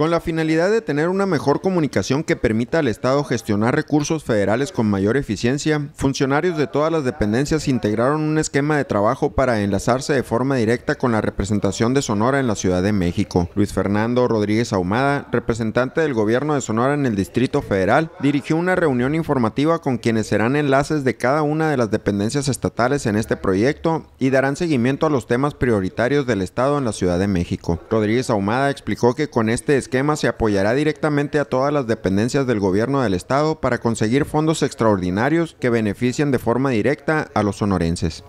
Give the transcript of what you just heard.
Con la finalidad de tener una mejor comunicación que permita al Estado gestionar recursos federales con mayor eficiencia, funcionarios de todas las dependencias integraron un esquema de trabajo para enlazarse de forma directa con la representación de Sonora en la Ciudad de México. Luis Fernando Rodríguez Ahumada, representante del gobierno de Sonora en el Distrito Federal, dirigió una reunión informativa con quienes serán enlaces de cada una de las dependencias estatales en este proyecto y darán seguimiento a los temas prioritarios del Estado en la Ciudad de México. Rodríguez Ahumada explicó que con este esquema esquema se apoyará directamente a todas las dependencias del gobierno del estado para conseguir fondos extraordinarios que beneficien de forma directa a los sonorenses.